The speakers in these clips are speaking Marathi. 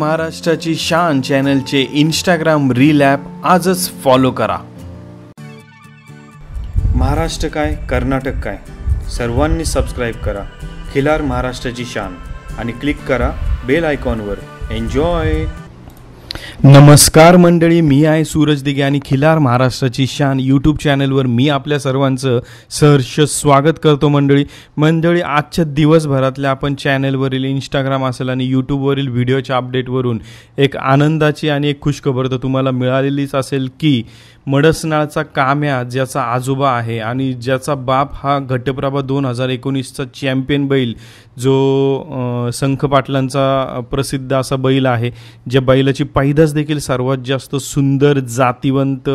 महाराष्ट्राची शान चॅनलचे इंस्टाग्राम रील ॲप आजच फॉलो करा महाराष्ट्र काय कर्नाटक काय सर्वांनी सबस्क्राईब करा खिलार महाराष्ट्राची शान आणि क्लिक करा बेल आयकॉनवर एन्जॉय नमस्कार मंडळी मी आहे सूरज दिघे आणि खिलार महाराष्ट्राची शान यूट्यूब चॅनलवर मी आपल्या सर्वांचं सहर्ष स्वागत करतो मंडळी मंडळी आजच्या दिवसभरातल्या आपण चॅनलवरील इंस्टाग्राम असेल आणि यूट्यूबवरील व्हिडिओच्या अपडेटवरून एक आनंदाची आणि एक खुशखबर तर तुम्हाला मिळालेलीच असेल की मडसनाळचा काम्या ज्याचा आजोबा आहे आणि ज्याचा बाप हा घटप्रभा दोन हजार एकोणीसचा चॅम्पियन बैल जो संख पाटलांचा प्रसिद्ध असा बैल आहे ज्या बैलाची पायदास देखील सर्वात जास्त सुंदर जातीवंत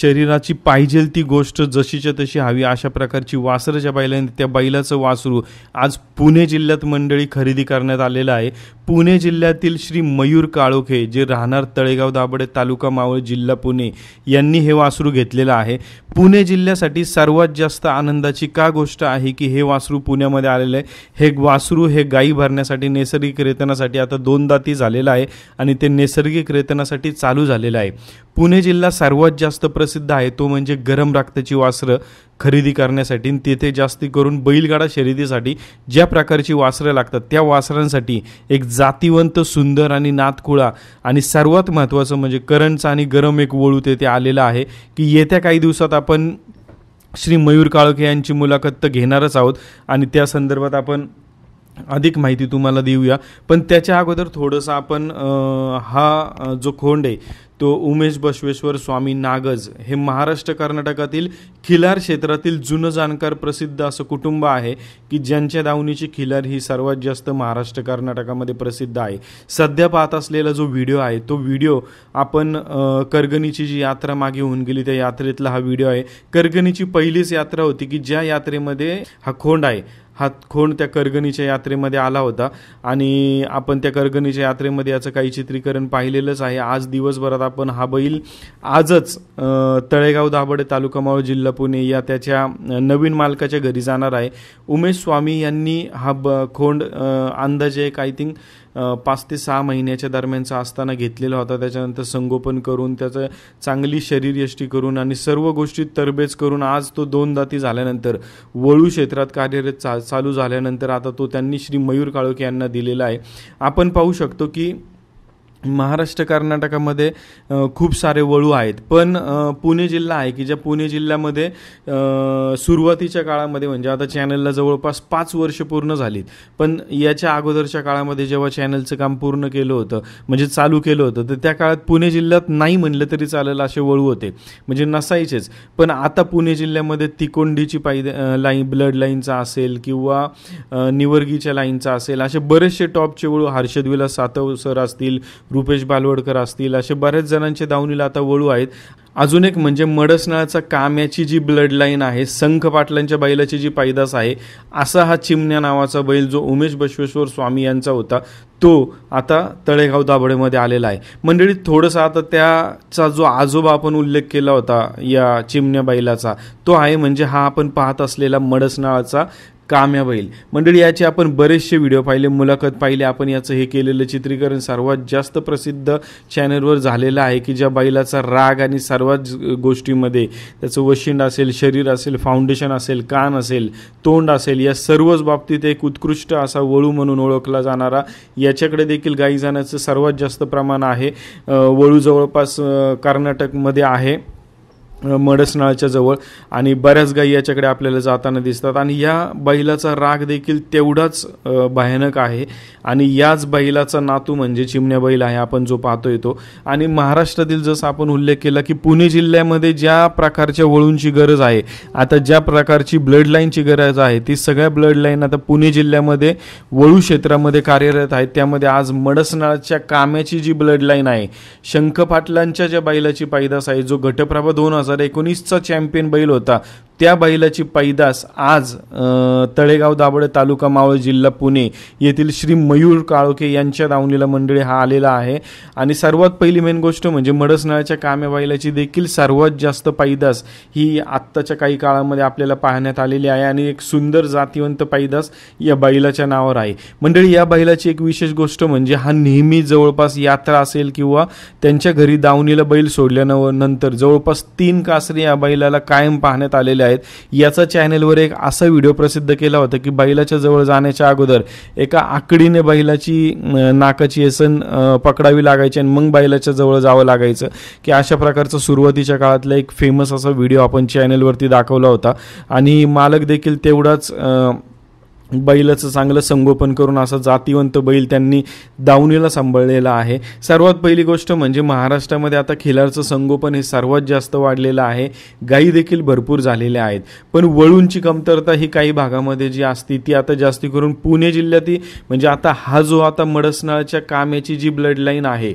शरीराची पाहिजेल ती गोष्ट जशीच्या तशी हवी अशा प्रकारची वासरं ज्या बैलांनी त्या बैलाचं वासरू आज पुणे जिल्ह्यात मंडळी खरेदी करण्यात आलेलं आहे पुणे जिल्ह्यातील श्री मयूर काळोखे जे राहणार तळेगाव दाबडे तालुका मावळ जिल्हा पुणे यांनी हे वासरू घेतलेलं आहे पुणे जिल्ह्यासाठी सर्वात जास्त आनंदाची का गोष्ट आहे की हे वासरू पुण्यामध्ये आलेलं आहे हे वासरू हे गायी भरण्यासाठी नैसर्गिक रेतनासाठी आता दोन दाती झालेलं आहे आणि ते नैसर्गिक रेतनासाठी चालू झालेलं आहे पुणे जिल्हा सर्वात जास्त प्रसिद्ध आहे तो म्हणजे गरम रक्ताची वासरं खरेदी करण्यासाठी तेथे जास्ती करून बैलगाडा शर्यतीसाठी ज्या प्रकारची वासरं लागतात त्या वासरांसाठी एक जातिवंत सुंदर आणि नातकुळा आणि सर्वात महत्त्वाचं म्हणजे करंटचं आणि गरम एक वळू तेथे आलेला आहे की येत्या काही दिवसात आपण श्री मयूर काळके यांची मुलाखत तर घेणारच आहोत आणि त्या संदर्भात आपण अधिक माहिती तुम्हाला देऊया पण त्याच्या अगोदर थोडंसं आपण हा जो खोंड आहे तो उमेश बसवेश्वर स्वामी नागज हे महाराष्ट्र कर्नाटकातील खिलार क्षेत्रातील जुनं जाणकार प्रसिद्ध असं कुटुंब आहे की ज्यांच्या दावणीची खिलार ही सर्वात जास्त महाराष्ट्र कर्नाटकामध्ये प्रसिद्ध आहे सध्या पाहत असलेला जो व्हिडिओ आहे तो व्हिडिओ आपण करगणीची जी यात्रा मागे होऊन गेली त्या यात्रेतला हा व्हिडिओ आहे करगणीची पहिलीच यात्रा होती की ज्या यात्रेमध्ये हा खोंड आहे हातखोंड त्या करगणीच्या यात्रेमध्ये आला होता आणि आपण त्या करगणीच्या यात्रेमध्ये याचं काही चित्रीकरण पाहिलेलंच आहे आज दिवसभरात आपण हा बैल आजच तळेगाव दाबडे तालुका मावळ जिल्हा पुणे या त्याच्या नवीन मालकाच्या घरी जाणार आहे उमेश स्वामी यांनी हा ब खोंड अंदाजे एक आय थिंक पाच ते सहा महिन्याच्या दरम्यानचा असताना घेतलेला होता त्याच्यानंतर संगोपन करून त्याचं चांगली शरीरयष्टी करून आणि सर्व गोष्टी तरबेज करून आज तो दोन दाती झाल्यानंतर वळू क्षेत्रात कार्यरत चा चालू झाल्यानंतर आता तो त्यांनी श्री मयूर काळोखे यांना दिलेला आहे आपण पाहू शकतो की महाराष्ट्र कर्नाटकामध्ये खूप सारे वळू आहेत पण पुणे जिल्हा आहे की ज्या पुणे जिल्ह्यामध्ये सुरुवातीच्या काळामध्ये म्हणजे आता चॅनलला जवळपास पाच वर्ष पूर्ण झालीत पण याच्या अगोदरच्या काळामध्ये जेव्हा चॅनलचं काम पूर्ण केलं होतं म्हणजे चालू केलं होतं तर त्या काळात पुणे जिल्ह्यात नाही म्हणलं तरी चालेल असे वळू होते म्हणजे नसायचेच पण आता पुणे जिल्ह्यामध्ये तिकोंडीची पाय लाईन ब्लड लाईनचा असेल किंवा निवर्गीच्या लाईनचा असेल असे बरेचसे टॉपचे वळू हर्षद विलास सातव सर असतील रुपेश बालवडकर असतील असे बऱ्याच जणांचे दावणीला आता वळू आहेत अजून एक म्हणजे मडसनाळाचा काम्याची जी ब्लड लाईन आहे संख पाटलांच्या बैलाची जी पैदास आहे असा हा चिमण्या नावाचा बैल जो उमेश बश्वेश्वर स्वामी यांचा होता तो आता तळेगाव दाभडेमध्ये आलेला आहे मंडळी थोडंसं आता त्याचा जो आजोबा आपण उल्लेख केला होता या चिमण्या बैलाचा तो आहे म्हणजे हा आपण पाहत असलेला मडसनाळाचा कामयाब होईल मंडळी याचे आपण बरेचसे व्हिडिओ पाहिले मुलाखत पाहिले आपण याचं हे केलेलं चित्रीकरण सर्वात जास्त प्रसिद्ध चॅनलवर झालेलं आहे की ज्या बैलाचा राग आणि सर्वात गोष्टीमध्ये त्याचं वशिंड असेल शरीर असेल फाउंडेशन असेल कान असेल तोंड असेल या सर्वच बाबतीत एक उत्कृष्ट असा वळू म्हणून ओळखला जाणारा याच्याकडे देखील गायी जाण्याचं सर्वात जास्त प्रमाण आहे वळू जवळपास कर्नाटकमध्ये आहे मडसनाळच्या जवळ आणि बऱ्याच गायी याच्याकडे आपल्याला जाताना दिसतात आणि या बैलाचा राग देखील तेवढाच भयानक आहे आणि याच बैलाचा नातू म्हणजे चिमण्या बैल आहे आपण जो पाहतोय तो आणि महाराष्ट्रातील जसं आपण उल्लेख केला की पुणे जिल्ह्यामध्ये ज्या प्रकारच्या वळूंची गरज आहे आता ज्या प्रकारची ब्लड लाईनची गरज आहे ती सगळ्या ब्लड लाईन आता पुणे जिल्ह्यामध्ये वळू क्षेत्रामध्ये कार्यरत आहेत त्यामध्ये आज मडसनाळच्या कामाची जी ब्लड लाईन आहे शंख पाटलांच्या ज्या बैलाची पैदास आहे जो घटप्रभा दोन हजार हजार एकोणीसचा चॅम्पियन बैल होता त्या बैलाची पैदास आज तळेगाव दाबोडे तालुका मावळ जिल्हा पुणे येथील श्री मयूर काळोखे यांच्या दावणीला मंडळी हा आलेला आहे आणि सर्वात पहिली मेन गोष्ट म्हणजे मडसनाळ्याच्या काम्या बैलाची देखील सर्वात जास्त पैदास ही आत्ताच्या काही काळामध्ये आपल्याला पाहण्यात आलेली आहे आणि एक सुंदर जातीवंत पैदास या बैलाच्या नावावर आहे मंडळी या बैलाची एक विशेष गोष्ट म्हणजे हा नेहमी जवळपास यात्रा असेल किंवा त्यांच्या घरी दावणीला बैल सोडल्यानंतर जवळपास तीन कासरे या बैलाला कायम पाहण्यात आलेले आहेत याचा चॅनेलवर एक असा व्हिडिओ प्रसिद्ध केला होता की बैलाच्या जवळ जाण्याच्या अगोदर एका आकडीने बैलाची नाकाची एसन पकडावी लागायची आणि मग बैलाच्या जवळ जावं लागायचं की अशा प्रकारचं सुरुवातीच्या काळातला एक फेमस असा व्हिडिओ आपण चॅनेलवरती दाखवला होता आणि मालक देखील तेवढाच बैलाचं चांगलं संगोपन करून असा जातीवंत बैल त्यांनी दावणीला सांभाळलेला आहे सर्वात पहिली गोष्ट म्हणजे महाराष्ट्रामध्ये आता खिलारचं संगोपन हे सर्वात जास्त वाढलेलं आहे गायी देखील भरपूर झालेल्या आहेत पण वळूंची कमतरता ही काही भागामध्ये जी असती ती आता जास्त करून पुणे जिल्ह्यातही म्हणजे आता हा जो आता मडसनाळच्या काम्याची जी ब्लडलाईन आहे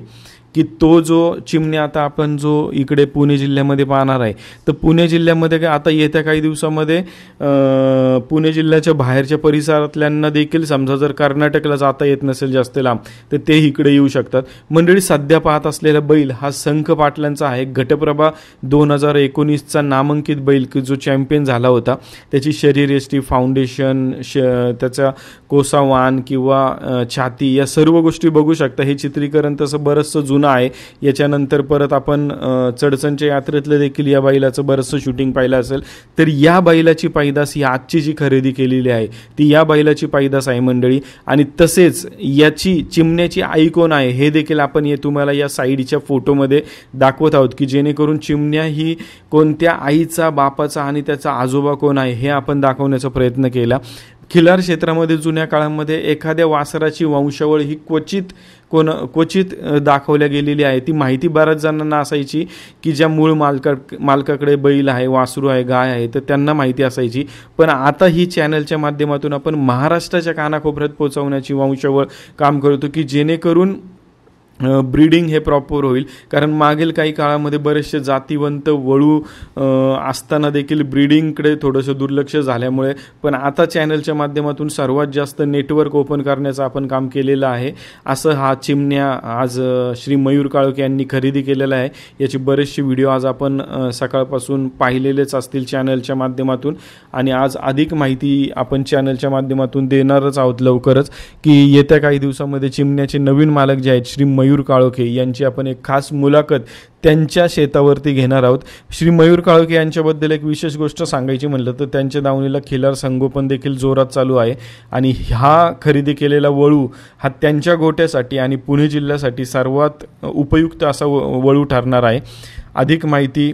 की तो जो चिमणी आता आपण जो इकडे पुणे जिल्ह्यामध्ये पाहणार आहे तर पुणे जिल्ह्यामध्ये काय आता येत्या काही दिवसामध्ये पुणे जिल्ह्याच्या बाहेरच्या परिसरातल्यांना देखील समजा जर कर्नाटकला जाता येत नसेल जास्त लांब तर ते इकडे येऊ शकतात मंडळी सध्या पाहत असलेला बैल हा संख पाटलांचा आहे घटप्रभा दोन हजार एकोणीसचा नामांकित बैल की जो चॅम्पियन झाला होता त्याची शरीर एष्टी फाउंडेशन श त्याचा कोसावान किंवा छाती या सर्व गोष्टी बघू शकता हे चित्रीकरण तसं बरंचसं जुनं आहे याच्यानंतर परत आपण चडचणच्या यात्रेतलं देखील या बैलाचं बरंचसं शूटिंग पाहिलं असेल तर या बैलाची पायदास ही आजची जी खरेदी केलेली आहे ती या बैलाची पायदास आहे मंडळी आणि तसेच याची चिमण्याची आई कोण आहे हे देखील आपण हे तुम्हाला या साईडच्या फोटोमध्ये दाखवत आहोत की जेणेकरून चिमण्या ही कोणत्या आईचा बापाचा आणि त्याचा आजोबा कोण आहे हे आपण दाखवण्याचा प्रयत्न केला खिलार क्षेत्रामध्ये जुन्या काळामध्ये एखाद्या वासराची वंशावळ ही क्वचित कोण क्वचित दाखवल्या गेलेली आहे ती माहिती बऱ्याच जणांना असायची की ज्या मूळ मालका मालकाकडे बैल आहे वासरू आहे गाय आहे तर त्यांना माहिती असायची पण आता ही चॅनलच्या माध्यमातून आपण महाराष्ट्राच्या कानाकोपऱ्यात पोहोचवण्याची वंशवळ काम करतो की जेणेकरून ब्रीडिंग हे प्रॉपर होईल कारण मागील काही काळामध्ये बरेचसे जातीवंत वळू असताना देखील ब्रीडिंगकडे थोडंसं दुर्लक्ष झाल्यामुळे पण आता चॅनलच्या माध्यमातून सर्वात जास्त नेटवर्क ओपन करण्याचं आपण काम केलेलं आहे असं हा चिमण्या आज श्री मयूर काळोख यांनी खरेदी केलेला आहे याचे बरेचसे व्हिडिओ आज आपण सकाळपासून पाहिलेलेच असतील चॅनलच्या माध्यमातून आणि आज अधिक माहिती आपण चॅनलच्या माध्यमातून देणारच आहोत लवकरच की येत्या काही दिवसामध्ये चिमण्याचे नवीन मालक जे आहेत श्री मयूर काळोखे यांची आपण एक खास मुलाखत त्यांच्या शेतावरती घेणार आहोत श्री मयूर काळोखे यांच्याबद्दल एक विशेष गोष्ट सांगायची म्हटलं तर त्यांच्या दावणीला खिलार संगोपन देखील जोरात चालू आहे आणि हा खरेदी केलेला वळू हा त्यांच्या गोट्यासाठी आणि पुणे जिल्ह्यासाठी सर्वात उपयुक्त असा वळू ठरणार आहे अधिक माहिती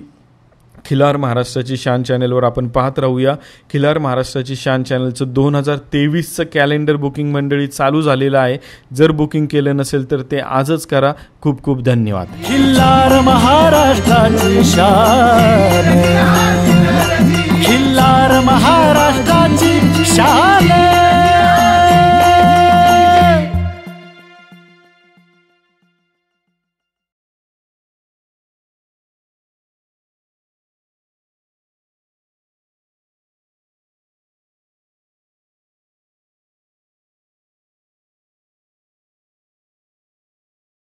खिलार महाराष्ट्राची शान चॅनेलवर आपण पाहत राहूया खिलार महाराष्ट्राची शान चॅनलचं दोन हजार तेवीसचं कॅलेंडर बुकिंग मंडळी चालू झालेलं आहे जर बुकिंग केलं नसेल तर ते आजच करा खूप खूप धन्यवाद खिल्लार महाराष्ट्राची शान खिल्लार महाराष्ट्राची शान